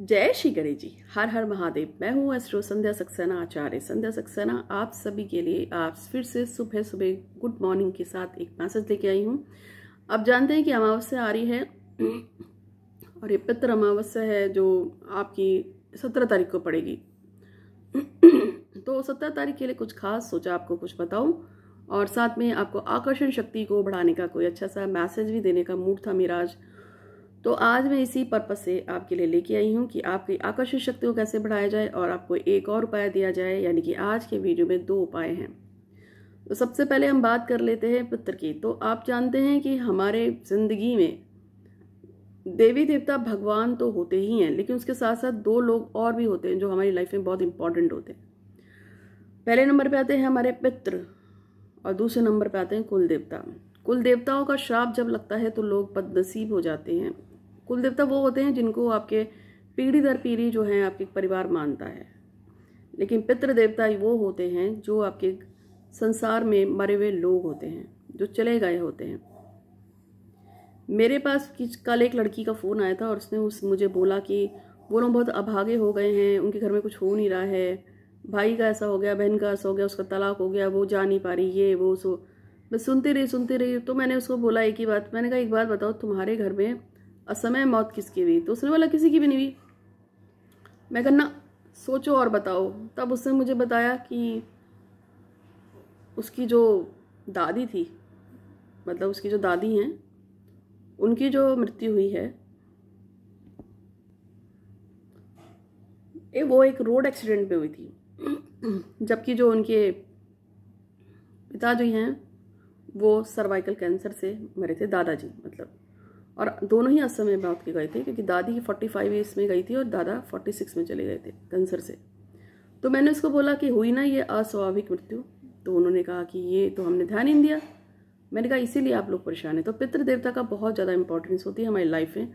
जय श्री गणेश जी हर हर महादेव मैं हूँ एस्ट्रो संध्या सक्सेना आचार्य संध्या सक्सेना आप सभी के लिए आप फिर से सुबह सुबह गुड मॉर्निंग के साथ एक मैसेज लेके आई हूँ आप जानते हैं कि अमावस्या आ रही है और ये पितर अमावस्या है जो आपकी सत्रह तारीख को पड़ेगी तो सत्रह तारीख के लिए कुछ खास सोचा आपको कुछ बताऊँ और साथ में आपको आकर्षण शक्ति को बढ़ाने का कोई अच्छा सा मैसेज भी देने का मूड था मेरा आज तो आज मैं इसी पर्पज़ से आपके लिए लेके आई हूँ कि आपकी आकर्षण शक्ति को कैसे बढ़ाया जाए और आपको एक और उपाय दिया जाए यानी कि आज के वीडियो में दो उपाय हैं तो सबसे पहले हम बात कर लेते हैं पुत्र की तो आप जानते हैं कि हमारे ज़िंदगी में देवी देवता भगवान तो होते ही हैं लेकिन उसके साथ साथ दो लोग और भी होते हैं जो हमारी लाइफ में बहुत इंपॉर्टेंट होते हैं पहले नंबर पे आते हैं हमारे पित्र और दूसरे नंबर पे आते हैं कुल देवता कुल देवताओं का श्राप जब लगता है तो लोग बदनसीब हो जाते हैं कुल देवता वो होते हैं जिनको आपके पीढ़ी दर पीढ़ी जो है आपके परिवार मानता है लेकिन पितृ देवता वो होते हैं जो आपके संसार में मरे हुए लोग होते हैं जो चले गए होते हैं मेरे पास कल एक लड़की का फ़ोन आया था और उसने उस मुझे बोला कि वो लोग बहुत अभागे हो गए हैं उनके घर में कुछ हो नहीं रहा है भाई का ऐसा हो गया बहन का ऐसा हो गया उसका तलाक हो गया वो जा नहीं पा रही ये वो सो मैं सुनती रही सुनती रही तो मैंने उसको बोला एक ही बात मैंने कहा एक बात बताओ तुम्हारे घर में असमय मौत किसकी हुई तो उसने बोला किसी की भी नहीं हुई मैं कहना सोचो और बताओ तब उसने मुझे बताया कि उसकी जो दादी थी मतलब उसकी जो दादी हैं उनकी जो मृत्यु हुई है ए, वो एक रोड एक्सीडेंट में हुई थी जबकि जो उनके पिता जो हैं वो सर्वाइकल कैंसर से मरे थे दादाजी मतलब और दोनों ही असम में मौत के गए थे क्योंकि दादी फोर्टी फाइव ईयर्स में गई थी और दादा फोर्टी सिक्स में चले गए थे कैंसर से तो मैंने उसको बोला कि हुई ना ये अस्वाभाविक मृत्यु तो उन्होंने कहा कि ये तो हमने ध्यान ही दिया मैंने कहा इसीलिए आप लोग परेशान हैं तो पितृ देवता का बहुत ज़्यादा इंपॉर्टेंस होती है हमारी लाइफ में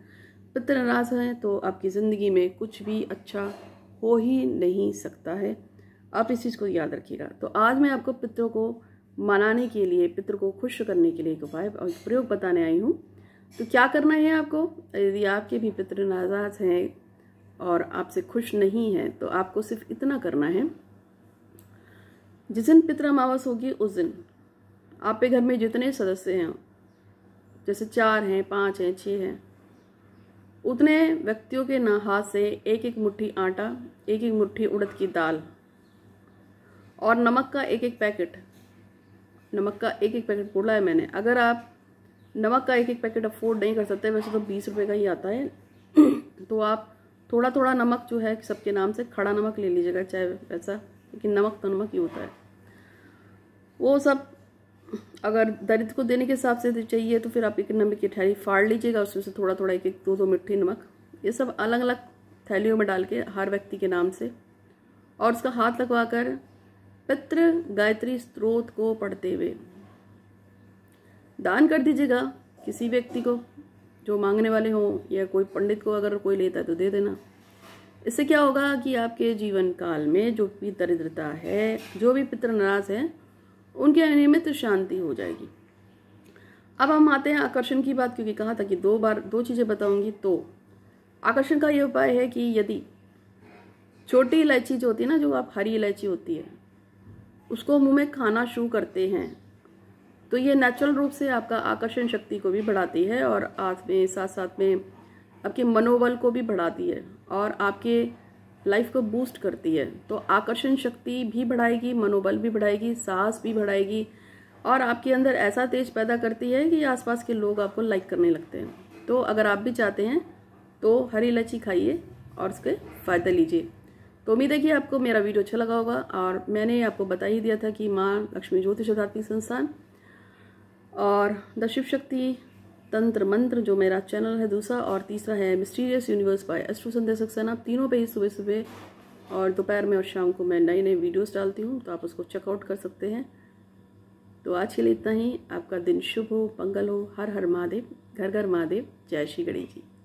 पितृ नाराज हैं तो आपकी ज़िंदगी में कुछ भी अच्छा हो ही नहीं सकता है आप इस चीज़ को याद रखिएगा तो आज मैं आपको पितरों को मनाने के लिए पितरों को खुश करने के लिए एक उपाय और प्रयोग बताने आई हूँ तो क्या करना है आपको यदि आपके भी नाजाज हैं और आपसे खुश नहीं है तो आपको सिर्फ इतना करना है जिस दिन पितृ अमावस होगी उस दिन आपके घर में जितने सदस्य हैं जैसे चार हैं पाँच हैं छः हैं उतने व्यक्तियों के ना हाथ से एक एक मुट्ठी आटा एक एक मुट्ठी उड़द की दाल और नमक का एक एक पैकेट नमक का एक एक पैकेट बोला है मैंने अगर आप नमक का एक एक पैकेट अफोर्ड नहीं कर सकते वैसे तो बीस रुपये का ही आता है तो आप थोड़ा थोड़ा नमक जो है सबके नाम से खड़ा नमक ले लीजिएगा चाहे वैसा लेकिन नमक तो नमक ही होता है वो सब अगर दरिद्र को देने के हिसाब से चाहिए तो फिर आप एक नमक की थैली फाड़ लीजिएगा उसमें से थोड़ा थोड़ा एक एक दो दो मिट्टी नमक ये सब अलग अलग थैलियों में डाल के हर व्यक्ति के नाम से और उसका हाथ लगवा कर पितृ गायत्री स्त्रोत को पढ़ते हुए दान कर दीजिएगा किसी व्यक्ति को जो मांगने वाले हों या कोई पंडित को अगर कोई लेता है तो दे देना इससे क्या होगा कि आपके जीवन काल में जो भी दरिद्रता है जो भी पितर नाराज है उनके अनियमित शांति हो जाएगी अब हम आते हैं आकर्षण की बात क्योंकि कहा था कि दो बार दो चीज़ें बताऊंगी तो आकर्षण का ये उपाय है कि यदि छोटी इलायची जो होती है ना जो आप हरी इलायची होती है उसको मुंह में खाना शुरू करते हैं तो ये नेचुरल रूप से आपका आकर्षण शक्ति को भी बढ़ाती है और में साथ साथ में आपके मनोबल को भी बढ़ाती है और आपके लाइफ को बूस्ट करती है तो आकर्षण शक्ति भी बढ़ाएगी मनोबल भी बढ़ाएगी साहस भी बढ़ाएगी और आपके अंदर ऐसा तेज पैदा करती है कि आसपास के लोग आपको लाइक करने लगते हैं तो अगर आप भी चाहते हैं तो हरी इलायची खाइए और उसके फ़ायदा लीजिए तो उम्मीद है कि आपको मेरा वीडियो अच्छा लगा होगा और मैंने आपको बता ही दिया था कि माँ लक्ष्मी ज्योतिष आध्यात्मिक संस्थान और द शिव शक्ति तंत्र मंत्र जो मेरा चैनल है दूसरा और तीसरा है mysterious universe by astro Sandhya Saxena तीनों पे ही सुबह सुबह और दोपहर में और शाम को मैं नई नई वीडियोस डालती हूँ तो आप उसको चेकआउट कर सकते हैं तो आज के लिए इतना ही आपका दिन शुभ हो पंगल हो हर हर महादेव घर घर महादेव जय श्री गणेश जी